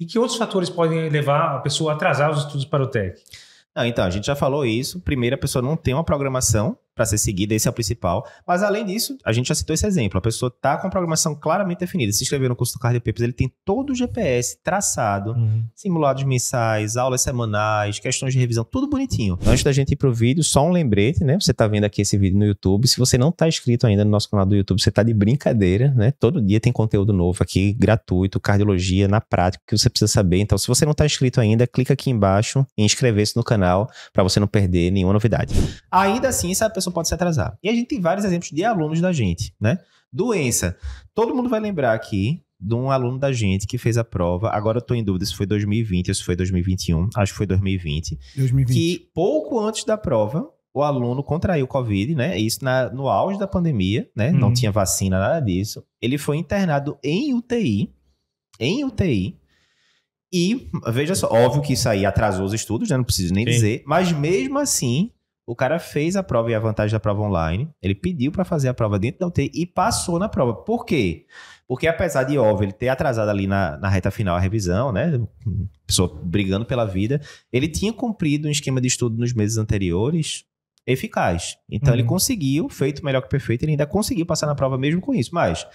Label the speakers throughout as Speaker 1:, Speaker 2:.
Speaker 1: E que outros fatores podem levar a pessoa a atrasar os estudos para o TEC? Não, então, a gente já falou isso. Primeiro, a pessoa não tem uma programação para ser seguida, esse é o principal. Mas além disso, a gente já citou esse exemplo, a pessoa está com a programação claramente definida, se inscrever no curso do Cardio Papers, ele tem todo o GPS traçado, uhum. simulados mensais, aulas semanais, questões de revisão, tudo bonitinho. Antes da gente ir pro vídeo, só um lembrete, né? Você está vendo aqui esse vídeo no YouTube, se você não está inscrito ainda no nosso canal do YouTube, você está de brincadeira, né? Todo dia tem conteúdo novo aqui, gratuito, cardiologia na prática, que você precisa saber. Então, se você não está inscrito ainda, clica aqui embaixo e inscrever-se no canal para você não perder nenhuma novidade. Ainda assim, se a pessoa pode se atrasar. E a gente tem vários exemplos de alunos da gente, né? Doença. Todo mundo vai lembrar aqui de um aluno da gente que fez a prova. Agora eu tô em dúvida se foi 2020 ou se foi 2021. Acho que foi 2020.
Speaker 2: 2020. Que
Speaker 1: pouco antes da prova, o aluno contraiu Covid, né? Isso na, no auge da pandemia, né? Uhum. Não tinha vacina, nada disso. Ele foi internado em UTI. Em UTI. E, veja só, óbvio que isso aí atrasou os estudos, né? Não preciso nem Sim. dizer. Mas mesmo assim, o cara fez a prova e a vantagem da prova online. Ele pediu para fazer a prova dentro da UTI e passou na prova. Por quê? Porque apesar de, óbvio, ele ter atrasado ali na, na reta final a revisão, né? Pessoa brigando pela vida, ele tinha cumprido um esquema de estudo nos meses anteriores eficaz. Então uhum. ele conseguiu, feito melhor que perfeito, ele ainda conseguiu passar na prova mesmo com isso. Mas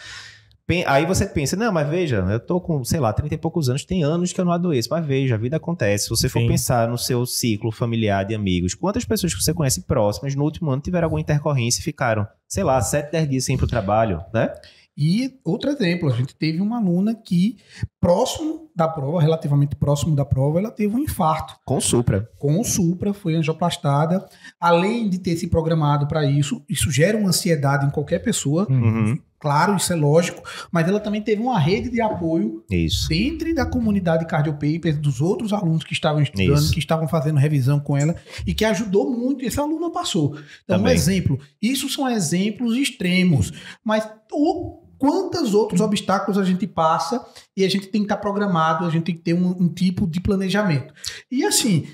Speaker 1: Aí você pensa, não, mas veja, eu tô com, sei lá, 30 e poucos anos, tem anos que eu não adoeço, mas veja, a vida acontece. Se você for Sim. pensar no seu ciclo familiar de amigos, quantas pessoas que você conhece próximas no último ano tiveram alguma intercorrência e ficaram, sei lá, 7, 10 dias sem ir pro
Speaker 2: trabalho, né? E outro exemplo, a gente teve uma aluna que, próximo da prova, relativamente próximo da prova, ela teve um infarto. Com supra. Com supra, foi angioplastada. Além de ter se programado para isso, isso gera uma ansiedade em qualquer pessoa. Uhum claro, isso é lógico, mas ela também teve uma rede de apoio isso. dentro da comunidade CardioPaper, dos outros alunos que estavam estudando, isso. que estavam fazendo revisão com ela, e que ajudou muito, e essa aluna passou. Então, também. um exemplo. Isso são exemplos extremos, mas o quantos outros obstáculos a gente passa e a gente tem que estar tá programado, a gente tem que ter um, um, tipo de planejamento. E assim,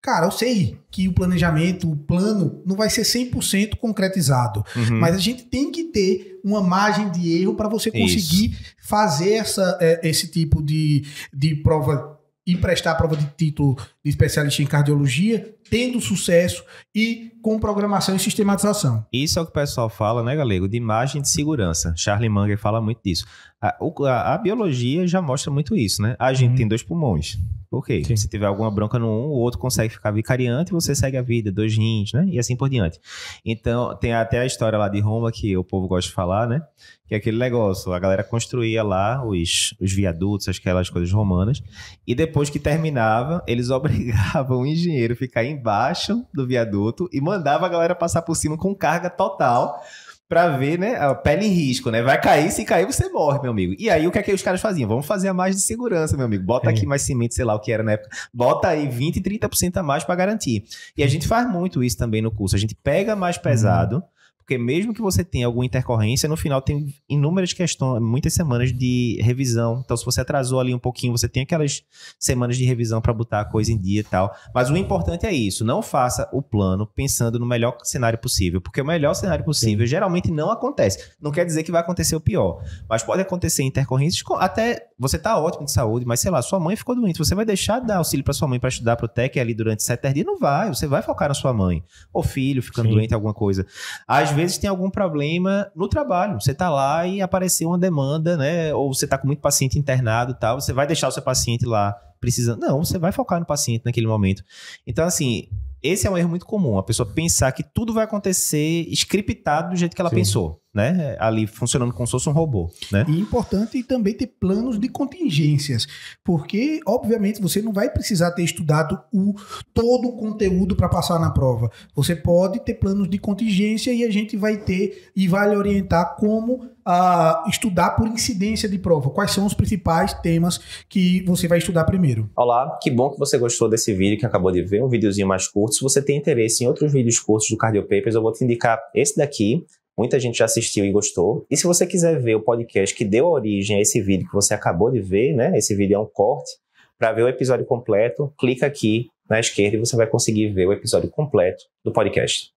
Speaker 2: cara, eu sei que o planejamento, o plano, não vai ser 100% concretizado, uhum. mas a gente tem que ter uma margem de erro para você conseguir Isso. fazer essa, é, esse tipo de, de prova e prestar a prova de título de especialista em cardiologia, tendo sucesso e com programação e sistematização.
Speaker 1: Isso é o que o pessoal fala, né, galego? De margem de segurança. Charlie Munger fala muito disso. A, a, a biologia já mostra muito isso, né? A gente uhum. tem dois pulmões. Ok, Sim. se tiver alguma bronca no um, o outro consegue ficar vicariante e você segue a vida, dois rins, né? E assim por diante. Então, tem até a história lá de Roma que o povo gosta de falar, né? Que é aquele negócio, a galera construía lá os, os viadutos, aquelas coisas romanas, e depois que terminava, eles obrigavam o engenheiro a ficar embaixo do viaduto e mandava a galera passar por cima com carga total para ver, né, a pele em risco, né? Vai cair, se cair você morre, meu amigo. E aí o que é que os caras faziam? Vamos fazer a mais de segurança, meu amigo. Bota é. aqui mais cimento, sei lá o que era na época. Bota aí 20, 30% a mais para garantir. E a gente faz muito isso também no curso. A gente pega mais uhum. pesado. Uhum porque mesmo que você tenha alguma intercorrência, no final tem inúmeras questões, muitas semanas de revisão. Então, se você atrasou ali um pouquinho, você tem aquelas semanas de revisão para botar a coisa em dia e tal. Mas o importante é isso: não faça o plano pensando no melhor cenário possível, porque o melhor cenário possível Sim. geralmente não acontece. Não quer dizer que vai acontecer o pior, mas pode acontecer intercorrências até você tá ótimo de saúde, mas sei lá, sua mãe ficou doente, você vai deixar de dar auxílio para sua mãe para estudar pro TEC ali durante sete dias? Não vai, você vai focar na sua mãe ou filho ficando Sim. doente alguma coisa. Às vezes tem algum problema no trabalho. Você está lá e apareceu uma demanda, né? Ou você está com muito paciente internado e tal. Você vai deixar o seu paciente lá precisa. Não, você vai focar no paciente naquele momento. Então, assim, esse é um erro muito comum, a pessoa pensar que tudo vai acontecer scriptado do jeito que ela Sim. pensou, né? Ali
Speaker 2: funcionando como se fosse um robô, né? E importante também ter planos de contingências, porque obviamente você não vai precisar ter estudado o todo o conteúdo para passar na prova. Você pode ter planos de contingência e a gente vai ter e vai lhe orientar como uh, estudar por incidência de prova? Quais são os principais temas que você vai estudar primeiro?
Speaker 1: Olá, que bom que você gostou desse vídeo que acabou de ver, um videozinho mais curto. Se você tem interesse em outros vídeos curtos do Cardio Papers, eu vou te indicar esse daqui, Muita gente já assistiu e gostou. E se você quiser ver o podcast que deu origem a esse vídeo que você acabou de ver, né? Esse vídeo é um corte. Para ver o episódio completo, clica aqui na esquerda e você vai conseguir ver o episódio completo do podcast.